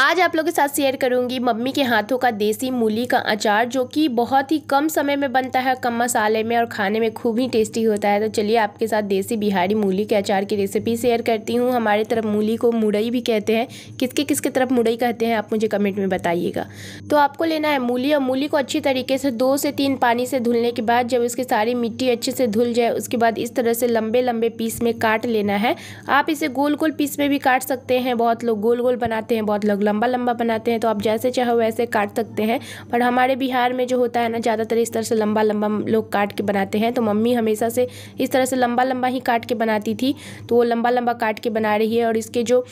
आज आप लोगों के साथ शेयर करूंगी मम्मी के हाथों का देसी मूली का अचार जो कि बहुत ही कम समय में बनता है कम मसाले में और खाने में खूब ही टेस्टी होता है तो चलिए आपके साथ देसी बिहारी मूली के अचार की रेसिपी शेयर करती हूँ हमारे तरफ मूली को मुड़ई भी कहते हैं किसके किसके तरफ मुड़ई कहते हैं आप मुझे कमेंट में बताइएगा तो आपको लेना है मूली और मूली को अच्छी तरीके से दो से तीन पानी से धुलने के बाद जब उसकी सारी मिट्टी अच्छे से धुल जाए उसके बाद इस तरह से लंबे लंबे पीस में काट लेना है आप इसे गोल गोल पीस में भी काट सकते हैं बहुत लोग गोल गोल बनाते हैं बहुत लोग लंबा लंबा बनाते हैं तो आप जैसे चाहो वैसे काट सकते हैं पर हमारे बिहार में जो होता है ना ज़्यादातर इस तरह से लंबा लंबा लोग काट के बनाते हैं तो मम्मी हमेशा से इस तरह से लंबा लंबा ही काट के बनाती थी तो वो लंबा लंबा काट के बना रही है और इसके जो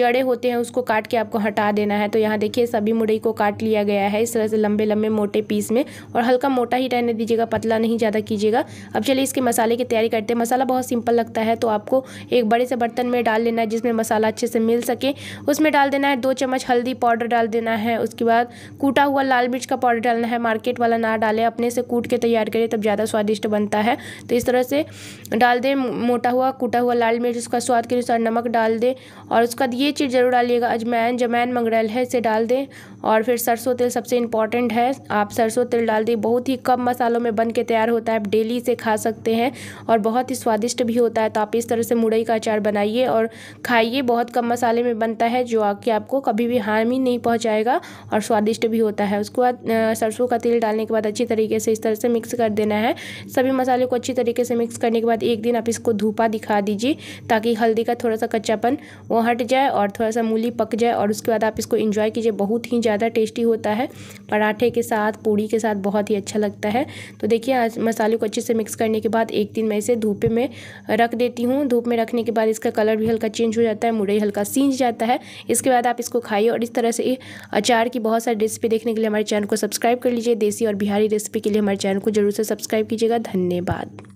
जड़े होते हैं उसको काट के आपको हटा देना है तो यहाँ देखिए सभी मुरई को काट लिया गया है इस तरह से लंबे लंबे मोटे पीस में और हल्का मोटा ही रहने दीजिएगा पतला नहीं ज़्यादा कीजिएगा अब चलिए इसके मसाले की तैयारी करते हैं मसाला बहुत सिंपल लगता है तो आपको एक बड़े से बर्तन में डाल लेना है जिसमें मसाला अच्छे से मिल सके उसमें डाल देना देना है दो चम्मच हल्दी पाउडर डाल देना है उसके बाद कूटा हुआ लाल मिर्च का पाउडर डालना है मार्केट वाला ना डालें अपने से कूट के तैयार करें तब ज़्यादा स्वादिष्ट बनता है तो इस तरह से डाल दें मोटा हुआ कूटा हुआ लाल मिर्च उसका स्वाद के अनुसार नमक डाल दें और उसका ये चीज़ ज़रूर डालिएगा अजमैन जमैन मंगरेल है इसे डाल दें और फिर सरसों तेल सबसे इंपॉर्टेंट है आप सरसों तेल डाल दें बहुत ही कम मसालों में बन के तैयार होता है आप डेली इसे खा सकते हैं और बहुत ही स्वादिष्ट भी होता है तो आप इस तरह से मुरई का अचार बनाइए और खाइए बहुत कम मसाले में बनता है जो आपके आपको कभी भी हार्म ही नहीं पहुंचाएगा और स्वादिष्ट भी होता है उसके बाद सरसों का तेल डालने के बाद अच्छी तरीके से इस तरह से मिक्स कर देना है सभी मसाले को अच्छी तरीके से मिक्स करने के बाद एक दिन आप इसको धूपा दिखा दीजिए ताकि हल्दी का थोड़ा सा कच्चापन वो हट जाए और थोड़ा सा मूली पक जाए और उसके बाद आप इसको इंजॉय कीजिए बहुत ही ज़्यादा टेस्टी होता है पराठे के साथ पूड़ी के साथ बहुत ही अच्छा लगता है तो देखिए आज मसाले को अच्छे से मिक्स करने के बाद एक दिन मैं इसे धूप में रख देती हूँ धूप में रखने के बाद इसका कलर भी हल्का चेंज हो जाता है मुड़े हल्का सींच जाता है इसके बाद बाद आप इसको खाइए और इस तरह से अचार की बहुत सारी रेसिपी देखने के लिए हमारे चैनल को सब्सक्राइब कर लीजिए देसी और बिहारी रेसिपी के लिए हमारे चैनल को जरूर से सब्सक्राइब कीजिएगा धन्यवाद